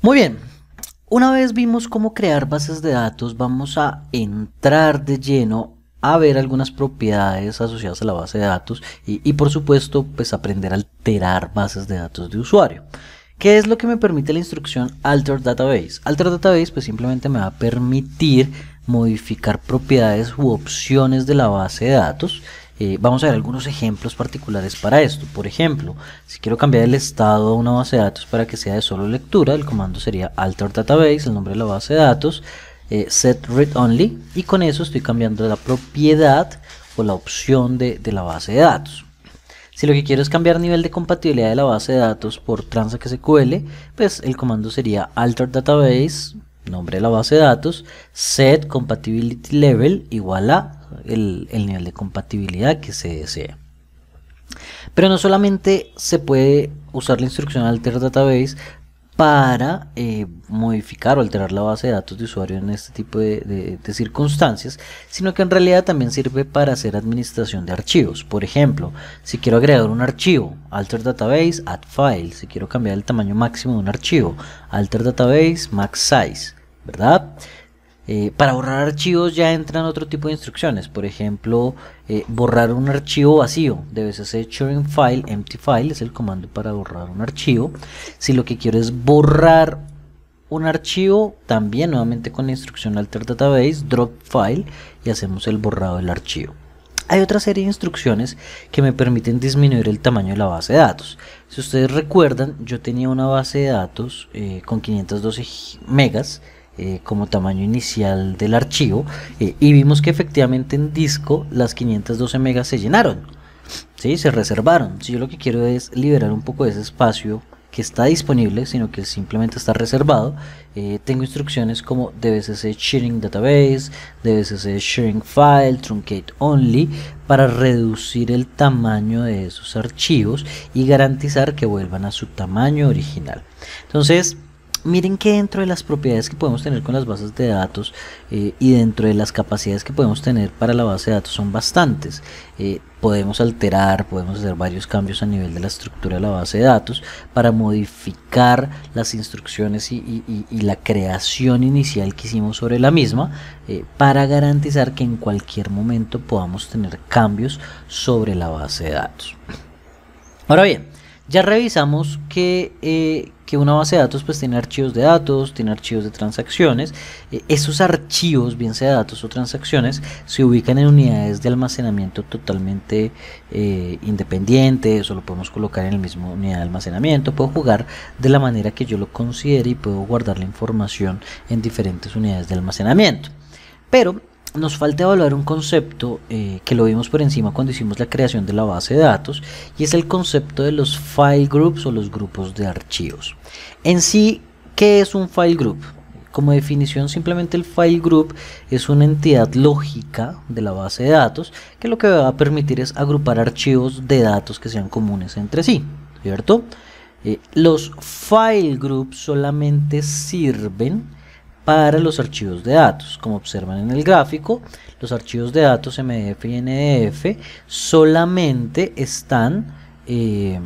Muy bien, una vez vimos cómo crear bases de datos, vamos a entrar de lleno a ver algunas propiedades asociadas a la base de datos y, por supuesto pues aprender a alterar bases de datos de usuario. ¿Qué es lo que me permite la instrucción alter database? Alter database pues simplemente me va a permitir modificar propiedades u opciones de la base de datos eh, vamos a ver algunos ejemplos particulares para esto. Por ejemplo, si quiero cambiar el estado de una base de datos para que sea de solo lectura, el comando sería alter database, el nombre de la base de datos, eh, set read only, y con eso estoy cambiando la propiedad o la opción de, la base de datos. Si lo que quiero es cambiar nivel de compatibilidad de la base de datos por se cuele, pues el comando sería alter database, nombre de la base de datos, set compatibility level igual a el, nivel de compatibilidad que se desee. Pero no solamente se puede usar la instrucción alter database para eh, modificar o alterar la base de datos de usuario en este tipo de, de, circunstancias, sino que en realidad también sirve para hacer administración de archivos. Por ejemplo, si quiero agregar un archivo, alter database, add file, si quiero cambiar el tamaño máximo de un archivo, alter database, max size, ¿verdad? Eh, para borrar archivos ya entran otro tipo de instrucciones, por ejemplo, eh, borrar un archivo vacío. Debes hacer sharing file, empty file, es el comando para borrar un archivo. Si lo que quiero es borrar un archivo, también nuevamente con la instrucción alter database, drop file, y hacemos el borrado del archivo. Hay otra serie de instrucciones que me permiten disminuir el tamaño de la base de datos. Si ustedes recuerdan, yo tenía una base de datos eh, con 512 megas eh, como tamaño inicial del archivo eh, y vimos que efectivamente en disco las 512 megas se llenaron, ¿sí? se reservaron. Si yo lo que quiero es liberar un poco de ese espacio que está disponible, sino que simplemente está reservado, eh, tengo instrucciones como DBCC Sharing Database, DBCC Sharing File, Truncate Only, para reducir el tamaño de esos archivos y garantizar que vuelvan a su tamaño original. Entonces, Miren que dentro de las propiedades que podemos tener con las bases de datos eh, y dentro de las capacidades que podemos tener para la base de datos son bastantes. Eh, podemos alterar, podemos hacer varios cambios a nivel de la estructura de la base de datos para modificar las instrucciones y, la creación inicial que hicimos sobre la misma eh, para garantizar que en cualquier momento podamos tener cambios sobre la base de datos. Ahora bien, ya revisamos eh, que, una base de datos pues tiene archivos de datos, tiene archivos de transacciones. Eh, esos archivos, bien sea datos o transacciones, se ubican en unidades de almacenamiento totalmente eh, independientes o lo podemos colocar en el mismo unidad de almacenamiento. Puedo jugar de la manera que yo lo considere y puedo guardar la información en diferentes unidades de almacenamiento. Pero nos falta evaluar un concepto eh, que lo vimos por encima cuando hicimos la creación de la base de datos y es el concepto de los file groups o los grupos de archivos. En sí, ¿qué es un file group? Como definición, simplemente el file group es una entidad lógica de la base de datos que lo que va a permitir es agrupar archivos de datos que sean comunes entre sí, ¿cierto? Eh, los file groups solamente sirven para los archivos de datos. Como observan en el gráfico, los archivos de datos MDF y NDF solamente están em,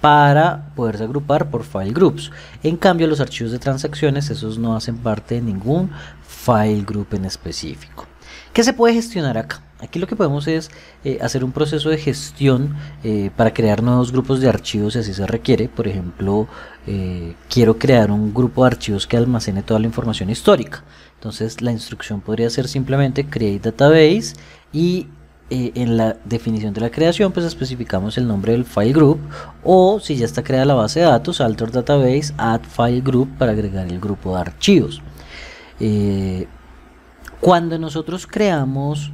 para poderse agrupar por file groups. En cambio, los archivos de transacciones, esos no hacen parte de ningún file group en específico. ¿Qué se puede gestionar acá? Aquí lo que podemos es eh, hacer un proceso de gestión eh, para crear nuevos grupos de archivos si así se requiere. Por ejemplo, eh, quiero crear un grupo de archivos que almacene toda la información histórica. Entonces la instrucción podría ser simplemente create database y en la definición de la creación pues especificamos el nombre del file group o si ya está creada la base de datos alter database add file group para agregar el grupo de archivos. cuando nosotros creamos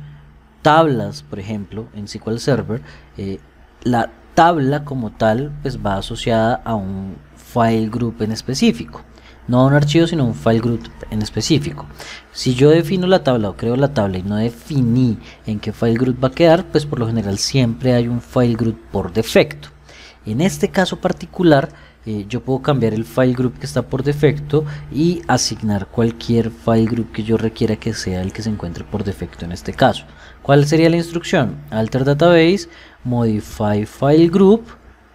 tablas, por ejemplo, en SQL Server, eh, la tabla como tal pues va asociada a un file group en específico. No a un archivo, sino a un file group en específico. Si yo defino la tabla o creo la tabla y no definí en qué file group va a quedar, pues por lo general siempre hay un file group por defecto. En este caso particular, eh, yo puedo cambiar el file group que está por defecto y asignar cualquier file group que yo requiera que sea el que se encuentre por defecto en este caso. ¿Cuál sería la instrucción? Alter database, modify file group,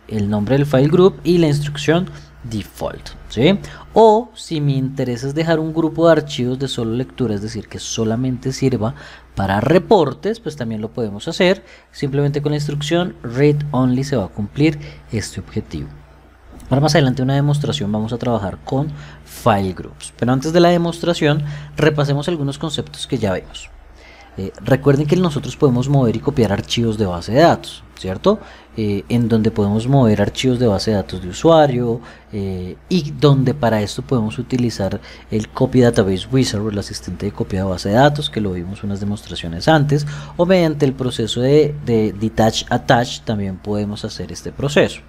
el nombre del file group y la instrucción default. ¿sí? O si me interesa es dejar un grupo de archivos de solo lectura, es decir, que solamente sirva para reportes, pues también lo podemos hacer. Simplemente con la instrucción read only se va a cumplir este objetivo. Para más adelante una demostración vamos a trabajar con file groups. Pero antes de la demostración repasemos algunos conceptos que ya vemos. Eh, recuerden que nosotros podemos mover y copiar archivos de base de datos, ¿cierto? Eh, en donde podemos mover archivos de base de datos de usuario eh, y donde para esto podemos utilizar el Copy Database Wizard, el asistente de copia de base de datos, que lo vimos unas demostraciones antes, o mediante el proceso de, de Detach Attach también podemos hacer este proceso.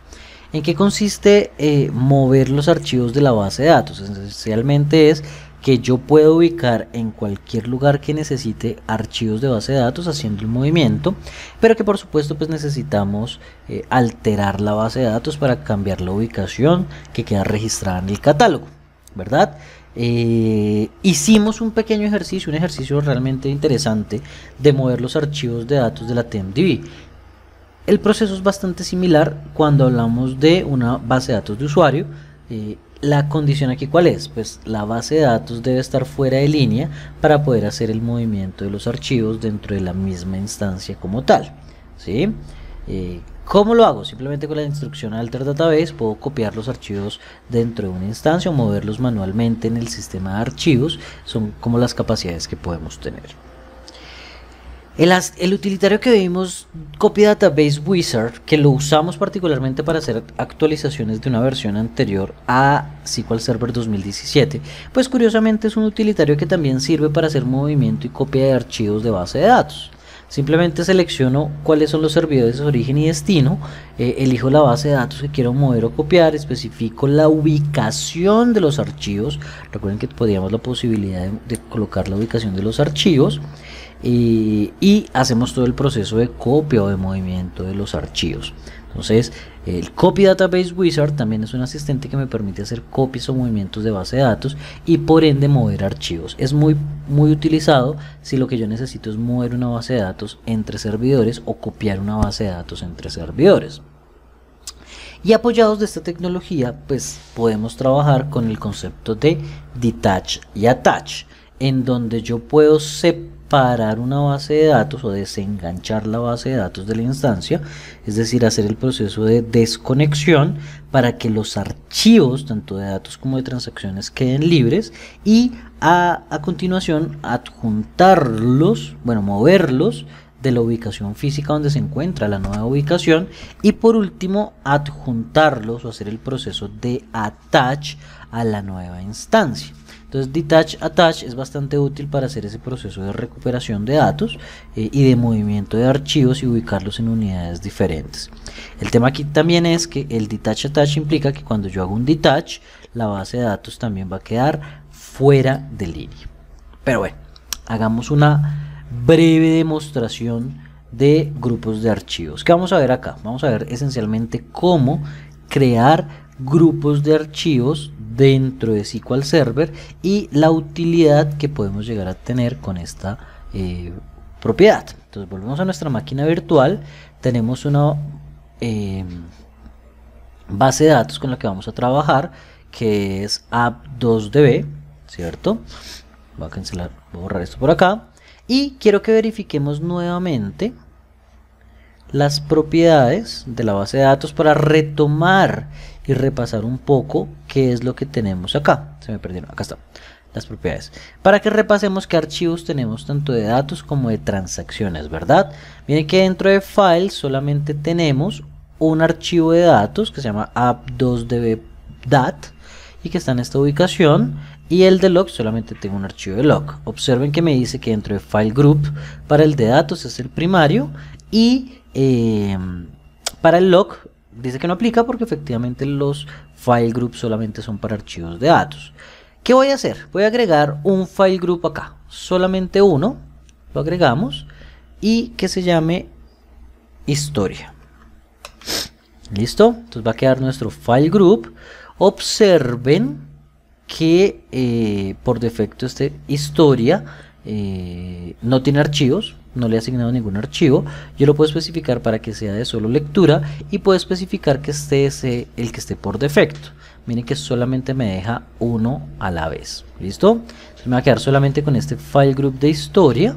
¿En qué consiste mover los archivos de la base de datos? Esencialmente es que yo puedo ubicar en cualquier lugar que necesite archivos de base de datos haciendo el movimiento, pero que por supuesto pues necesitamos eh, alterar la base de datos para cambiar la ubicación que queda registrada en el catálogo, ¿verdad? Eh, hicimos un pequeño ejercicio, un ejercicio realmente interesante de mover los archivos de datos de la TMDB. El proceso es bastante similar cuando hablamos de una base de datos de usuario eh, la condición aquí cuál es? Pues la base de datos debe estar fuera de línea para poder hacer el movimiento de los archivos dentro de la misma instancia como tal. ¿sí? Eh, ¿Cómo lo hago? Simplemente con la instrucción alter database puedo copiar los archivos dentro de una instancia o moverlos manualmente en el sistema de archivos. Son como las capacidades que podemos tener. El, utilitario que vimos, Copy Database Wizard, que lo usamos particularmente para hacer actualizaciones de una versión anterior a SQL Server 2017, pues curiosamente es un utilitario que también sirve para hacer movimiento y copia de archivos de base de datos. Simplemente selecciono cuáles son los servidores de origen y destino, eh, elijo la base de datos que quiero mover o copiar, especifico la ubicación de los archivos, recuerden que podíamos la posibilidad de colocar la ubicación de los archivos, y, hacemos todo el proceso de copia o de movimiento de los archivos. Entonces, el Copy Database Wizard también es un asistente que me permite hacer copias o movimientos de base de datos y por ende mover archivos. Es muy, muy utilizado si lo que yo necesito es mover una base de datos entre servidores o copiar una base de datos entre servidores. Y apoyados de esta tecnología, pues podemos trabajar con el concepto de detach y attach, en donde yo puedo separar parar una base de datos o desenganchar la base de datos de la instancia, es decir, hacer el proceso de desconexión para que los archivos, tanto de datos como de transacciones, queden libres y a, continuación adjuntarlos, bueno, moverlos de la ubicación física donde se encuentra la nueva ubicación y por último adjuntarlos o hacer el proceso de attach a la nueva instancia. Entonces, detach, attach es bastante útil para hacer ese proceso de recuperación de datos eh, y de movimiento de archivos y ubicarlos en unidades diferentes. El tema aquí también es que el detach, attach implica que cuando yo hago un detach, la base de datos también va a quedar fuera de línea. Pero bueno, hagamos una breve demostración de grupos de archivos. ¿Qué vamos a ver acá? Vamos a ver esencialmente cómo crear grupos de archivos dentro de SQL Server y la utilidad que podemos llegar a tener con esta eh, propiedad. Entonces volvemos a nuestra máquina virtual, tenemos una em, base de datos con la que vamos a trabajar que es app2db, ¿cierto? Voy a cancelar, voy a borrar esto por acá y quiero que verifiquemos nuevamente las propiedades de la base de datos para retomar y repasar un poco qué es lo que tenemos acá. Se me perdieron, acá está. Las propiedades. Para que repasemos qué archivos tenemos tanto de datos como de transacciones, ¿verdad? Miren que dentro de file solamente tenemos un archivo de datos que se llama app2db.dat y que está en esta ubicación y el de log solamente tengo un archivo de log. Observen que me dice que dentro de file group para el de datos es el primario y eh, para el log dice que no aplica porque efectivamente los file groups solamente son para archivos de datos. ¿Qué voy a hacer? Voy a agregar un file group acá, solamente uno, lo agregamos y que se llame historia. ¿Listo? Entonces va a quedar nuestro file group. Observen que eh, por defecto este historia eh, no tiene archivos, no le he asignado ningún archivo, yo lo puedo especificar para que sea de solo lectura y puedo especificar que este es eh, el que esté por defecto. Miren que solamente me deja uno a la vez, ¿listo? me va a quedar solamente con este file group de historia.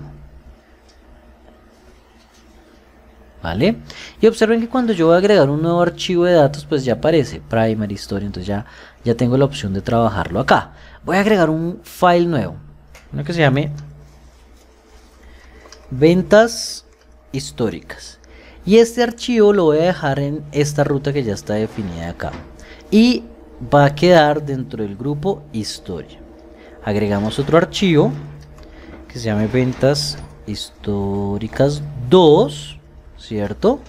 ¿Vale? Y observen que cuando yo voy a agregar un nuevo archivo de datos, pues ya aparece primary history. entonces ya, ya tengo la opción de trabajarlo acá. Voy a agregar un file nuevo, uno que se llame ventas históricas y este archivo lo voy a dejar en esta ruta que ya está definida acá y va a quedar dentro del grupo historia agregamos otro archivo que se llame ventas históricas 2 cierto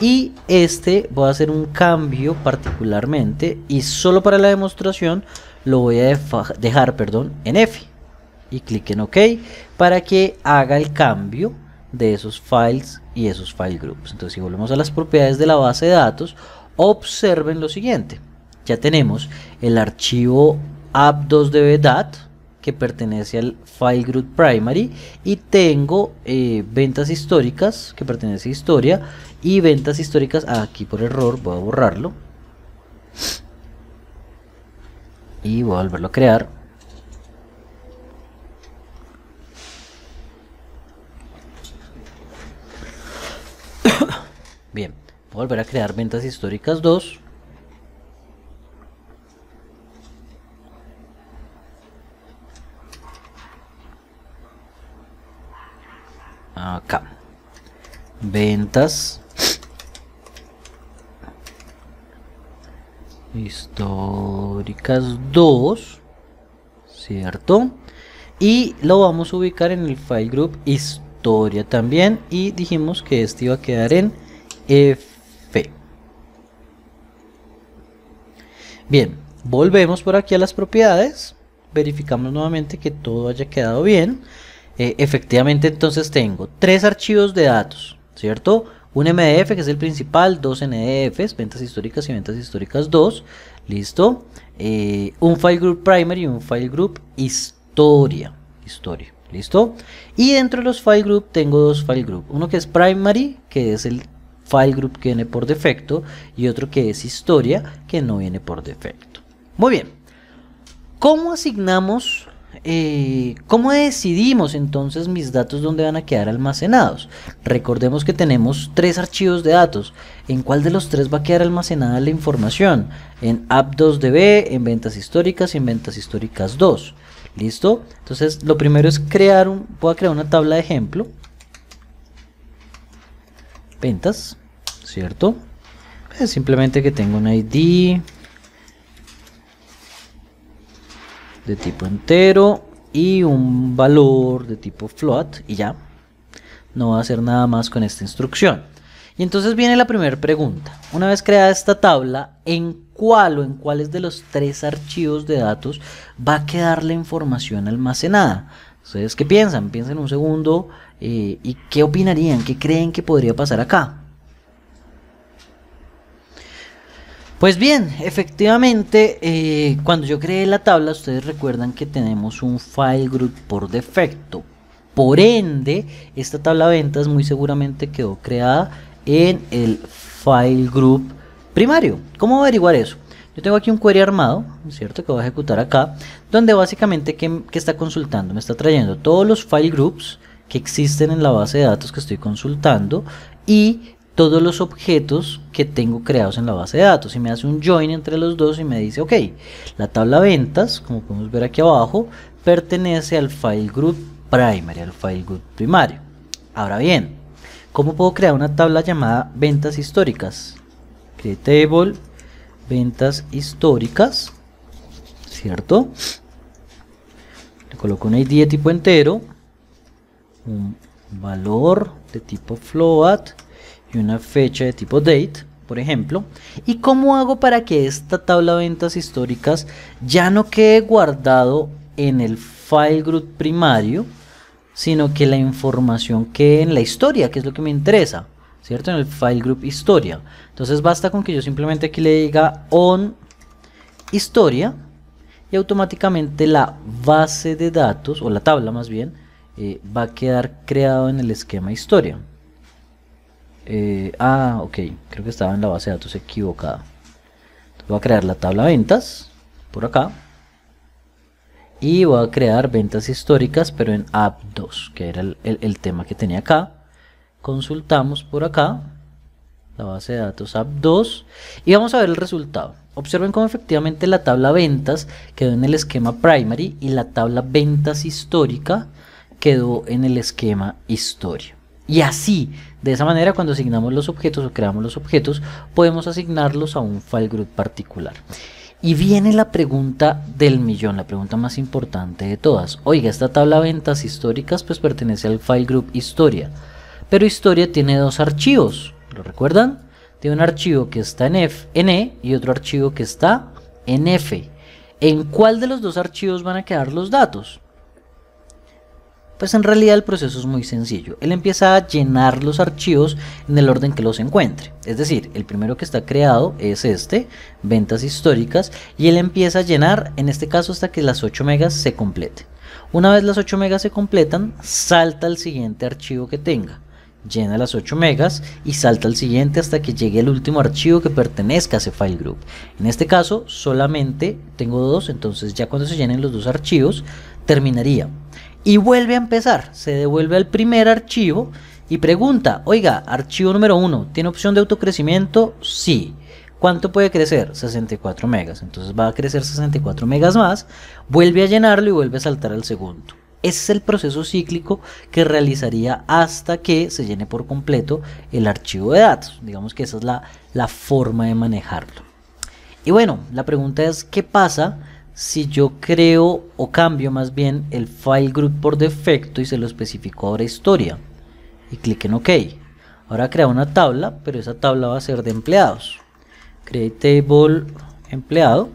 y este voy a hacer un cambio particularmente y solo para la demostración lo voy a dejar perdón en F y clic en OK para que haga el cambio de esos files y esos file groups. Entonces si volvemos a las propiedades de la base de datos, observen lo siguiente. Ya tenemos el archivo app2db.dat que pertenece al file group primary y tengo eh, ventas históricas que pertenece a historia y ventas históricas ah, aquí por error voy a borrarlo y voy a volverlo a crear Bien, volver a crear ventas históricas 2. Acá. Ventas. Históricas 2. ¿Cierto? Y lo vamos a ubicar en el file group historia también. Y dijimos que este iba a quedar en Bien, volvemos por aquí a las propiedades. Verificamos nuevamente que todo haya quedado bien. Eh, efectivamente, entonces tengo tres archivos de datos, ¿cierto? Un MDF que es el principal, dos NDFs, ventas históricas y ventas históricas 2, listo. Eh, un file group primary y un file group historia, historia, listo. Y dentro de los file group tengo dos file group, uno que es primary, que es el file group que viene por defecto y otro que es historia que no viene por defecto. Muy bien, ¿cómo asignamos, eh, cómo decidimos entonces mis datos dónde van a quedar almacenados? Recordemos que tenemos tres archivos de datos. ¿En cuál de los tres va a quedar almacenada la información? En app2db, en ventas históricas y en ventas históricas 2. ¿Listo? Entonces lo primero es crear un, voy a crear una tabla de ejemplo ventas ¿cierto? simplemente que tengo un ID de tipo entero y un valor de tipo float y ya. No va a hacer nada más con esta instrucción. Y entonces viene la primera pregunta. Una vez creada esta tabla, ¿en cuál o en cuáles de los tres archivos de datos va a quedar la información almacenada? ¿Ustedes qué piensan? Piensen un segundo eh, y qué opinarían, qué creen que podría pasar acá. Pues bien, efectivamente, eh, cuando yo creé la tabla, ustedes recuerdan que tenemos un file group por defecto. Por ende, esta tabla de ventas muy seguramente quedó creada en el file group primario. ¿Cómo averiguar eso? Yo tengo aquí un query armado, ¿cierto? Que voy a ejecutar acá, donde básicamente ¿qué está consultando, me está trayendo todos los file groups que existen en la base de datos que estoy consultando y todos los objetos que tengo creados en la base de datos y me hace un join entre los dos y me dice ok la tabla ventas como podemos ver aquí abajo pertenece al file group primary al file group primario ahora bien cómo puedo crear una tabla llamada ventas históricas create table ventas históricas cierto le coloco un id de tipo entero un valor de tipo float y una fecha de tipo date, por ejemplo. ¿Y cómo hago para que esta tabla de ventas históricas ya no quede guardado en el file group primario, sino que la información quede en la historia, que es lo que me interesa? ¿Cierto? En el file group historia. Entonces basta con que yo simplemente aquí le diga on historia y automáticamente la base de datos, o la tabla más bien, eh, va a quedar creado en el esquema historia. Eh, ah, ok, creo que estaba en la base de datos equivocada. voy a crear la tabla ventas por acá. Y voy a crear ventas históricas, pero en app 2, que era el, el tema que tenía acá. Consultamos por acá la base de datos app 2 y vamos a ver el resultado. Observen cómo efectivamente la tabla ventas quedó en el esquema primary y la tabla ventas histórica quedó en el esquema historia. Y así de esa manera, cuando asignamos los objetos o creamos los objetos, podemos asignarlos a un file group particular. Y viene la pregunta del millón, la pregunta más importante de todas. Oiga, esta tabla ventas históricas pues pertenece al file group historia. Pero historia tiene dos archivos, ¿lo recuerdan? Tiene un archivo que está en, F, en E y otro archivo que está en F. ¿En cuál de los dos archivos van a quedar los datos? Pues en realidad el proceso es muy sencillo. Él empieza a llenar los archivos en el orden que los encuentre. Es decir, el primero que está creado es este, ventas históricas, y él empieza a llenar, en este caso, hasta que las 8 megas se complete. Una vez las 8 megas se completan, salta al siguiente archivo que tenga llena las 8 megas y salta al siguiente hasta que llegue el último archivo que pertenezca a ese file group. En este caso solamente tengo dos, entonces ya cuando se llenen los dos archivos terminaría y vuelve a empezar. Se devuelve al primer archivo y pregunta, oiga, archivo número 1, ¿tiene opción de autocrecimiento? Sí. ¿Cuánto puede crecer? 64 megas. Entonces va a crecer 64 megas más, vuelve a llenarlo y vuelve a saltar al segundo. Ese es el proceso cíclico que realizaría hasta que se llene por completo el archivo de datos. Digamos que esa es la, la forma de manejarlo. Y bueno, la pregunta es, ¿qué pasa? si yo creo o cambio más bien el file group por defecto y se lo especifico ahora historia y clic en OK. Ahora crea una tabla, pero esa tabla va a ser de empleados. Create table empleado.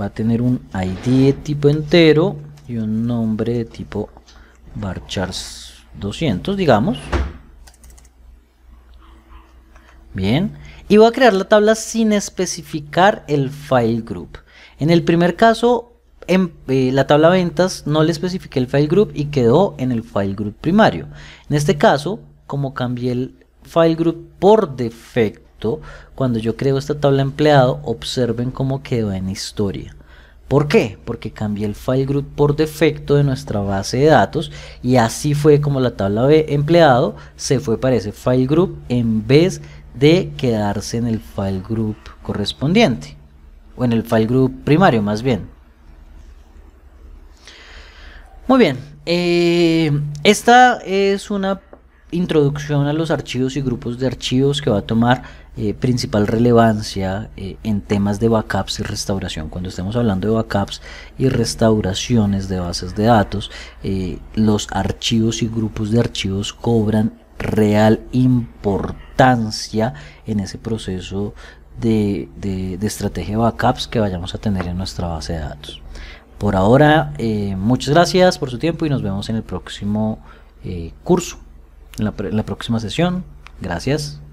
Va a tener un ID de tipo entero y un nombre de tipo barchars 200, digamos. Bien. Y voy a crear la tabla sin especificar el file group. En el primer caso, en, eh, la tabla ventas no le especifiqué el file group y quedó en el file group primario. En este caso, como cambié el file group por defecto, cuando yo creo esta tabla empleado, observen cómo quedó en historia. ¿Por qué? Porque cambié el file group por defecto de nuestra base de datos y así fue como la tabla de empleado se fue para ese file group en vez de quedarse en el file group correspondiente o en el file group primario más bien. Muy bien, eh, esta es una introducción a los archivos y grupos de archivos que va a tomar eh, principal relevancia eh, en temas de backups y restauración. Cuando estemos hablando de backups y restauraciones de bases de datos, los archivos y grupos de archivos cobran real importancia en ese proceso de, de, estrategia backups que vayamos a tener en nuestra base de datos. Por ahora, eh, muchas gracias por su tiempo y nos vemos en el próximo eh, curso, en la próxima sesión. Gracias.